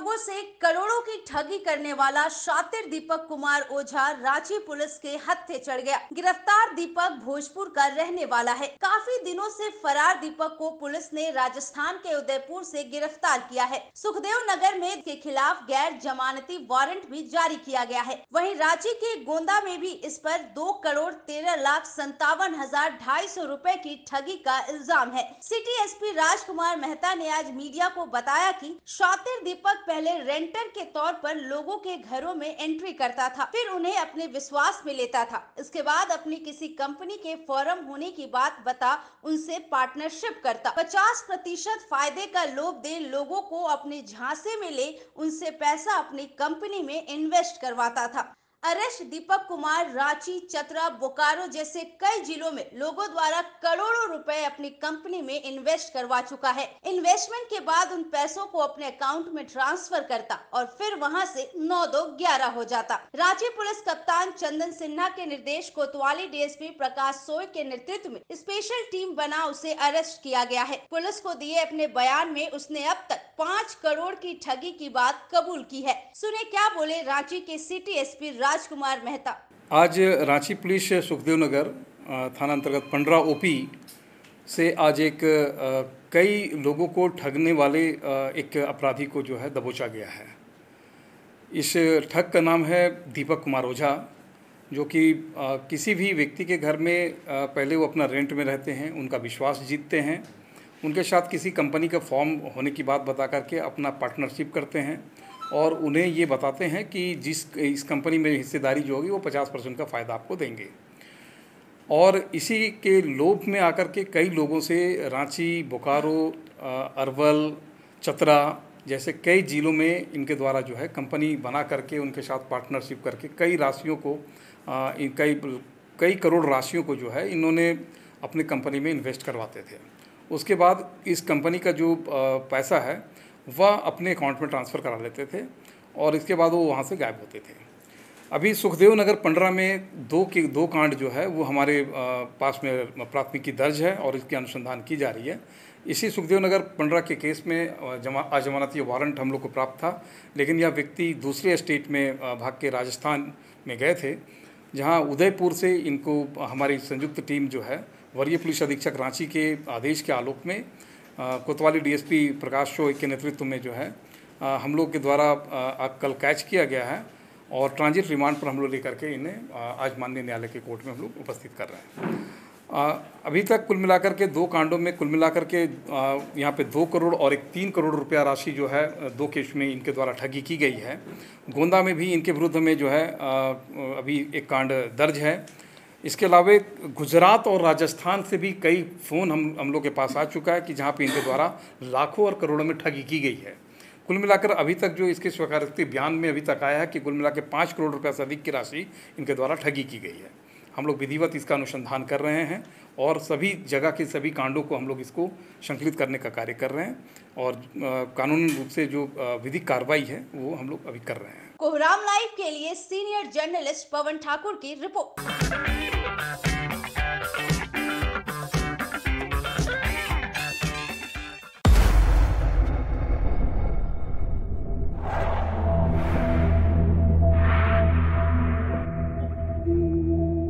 लोगों से करोड़ों की ठगी करने वाला शातिर दीपक कुमार ओझा रांची पुलिस के हत्थे चढ़ गया गिरफ्तार दीपक भोजपुर का रहने वाला है काफी दिनों से फरार दीपक को पुलिस ने राजस्थान के उदयपुर से गिरफ्तार किया है सुखदेव नगर में के खिलाफ गैर जमानती वारंट भी जारी किया गया है वही रांची के गोंदा में भी इस पर दो करोड़ तेरह लाख संतावन हजार ढाई सौ रूपए की ठगी का इल्जाम है सिटी एसपी राजकुमार मेहता ने आज मीडिया को बताया की शातिर दीपक पहले रेंटर के तौर पर लोगों के घरों में एंट्री करता था फिर उन्हें अपने विश्वास में लेता था इसके बाद अपनी किसी कंपनी के फॉरम होने की बात बता उनसे पार्टनरशिप करता पचास प्रतिशत फायदे का लोभ दे लोगों को अपने झांसे में ले उनसे पैसा अपनी कंपनी में इन्वेस्ट करवाता था अरेस्ट दीपक कुमार रांची चतरा बोकारो जैसे कई जिलों में लोगों द्वारा करोड़ों रुपए अपनी कंपनी में इन्वेस्ट करवा चुका है इन्वेस्टमेंट के बाद उन पैसों को अपने अकाउंट में ट्रांसफर करता और फिर वहां से नौ दो ग्यारह हो जाता रांची पुलिस कप्तान चंदन सिन्हा के निर्देश कोतवाली डीएसपी प्रकाश सोय के नेतृत्व में स्पेशल टीम बना उसे अरेस्ट किया गया है पुलिस को दिए अपने बयान में उसने अब तक पाँच करोड़ की ठगी की बात कबूल की है सुने क्या बोले रांची के सिटी एसपी राजकुमार मेहता आज रांची पुलिस सुखदेव नगर थाना अंतर्गत पंडरा ओपी से आज एक कई लोगों को ठगने वाले एक अपराधी को जो है दबोचा गया है इस ठग का नाम है दीपक कुमार ओझा जो कि किसी भी व्यक्ति के घर में पहले वो अपना रेंट में रहते हैं उनका विश्वास जीतते हैं उनके साथ किसी कंपनी का फॉर्म होने की बात बता करके अपना पार्टनरशिप करते हैं और उन्हें ये बताते हैं कि जिस इस कंपनी में हिस्सेदारी जो होगी वो पचास परसेंट का फ़ायदा आपको देंगे और इसी के लोभ में आकर के कई लोगों से रांची बोकारो अरवल चतरा जैसे कई ज़िलों में इनके द्वारा जो है कंपनी बना करके उनके साथ पार्टनरशिप करके कई राशियों को कई कई करोड़ राशियों को जो है इन्होंने अपनी कंपनी में इन्वेस्ट करवाते थे उसके बाद इस कंपनी का जो पैसा है वह अपने अकाउंट में ट्रांसफ़र करा लेते थे और इसके बाद वो वहाँ से गायब होते थे अभी सुखदेव नगर पंडरा में दो के दो कांड जो है वो हमारे पास में प्राथमिकी दर्ज है और इसकी अनुसंधान की जा रही है इसी सुखदेव नगर पंडरा के केस में जमा अजमानती वारंट हम लोग को प्राप्त था लेकिन यह व्यक्ति दूसरे स्टेट में भाग के राजस्थान में गए थे जहाँ उदयपुर से इनको हमारी संयुक्त टीम जो है वरीय पुलिस अधीक्षक रांची के आदेश के आलोक में कोतवाली डीएसपी प्रकाश शोय के नेतृत्व में जो है हम लोग के द्वारा कल कैच किया गया है और ट्रांजिट रिमांड पर हम लोग लेकर के इन्हें आज माननीय न्यायालय के कोर्ट में हम लोग उपस्थित कर रहे हैं आ, अभी तक कुल मिलाकर के दो कांडों में कुल मिलाकर के यहाँ पे दो करोड़ और एक तीन करोड़ रुपया राशि जो है दो केस में इनके द्वारा ठगी की गई है गोंदा में भी इनके विरुद्ध में जो है अभी एक कांड दर्ज है इसके अलावा गुजरात और राजस्थान से भी कई फ़ोन हम हम लोग के पास आ चुका है कि जहाँ पे इनके द्वारा लाखों और करोड़ों में ठगी की गई है कुल मिलाकर अभी तक जो इसके स्वीकारोक्ति बयान में अभी तक आया है कि कुल मिलाकर पाँच करोड़ रुपये से अधिक की राशि इनके द्वारा ठगी की गई है हम लोग विधिवत इसका अनुसंधान कर रहे हैं और सभी जगह के सभी कांडों को हम लोग इसको संकलित करने का कार्य कर रहे हैं और कानूनी रूप से जो विधिक कार्रवाई है वो हम लोग अभी कर रहे हैं कोहराम लाइव के लिए सीनियर जर्नलिस्ट पवन ठाकुर की रिपोर्ट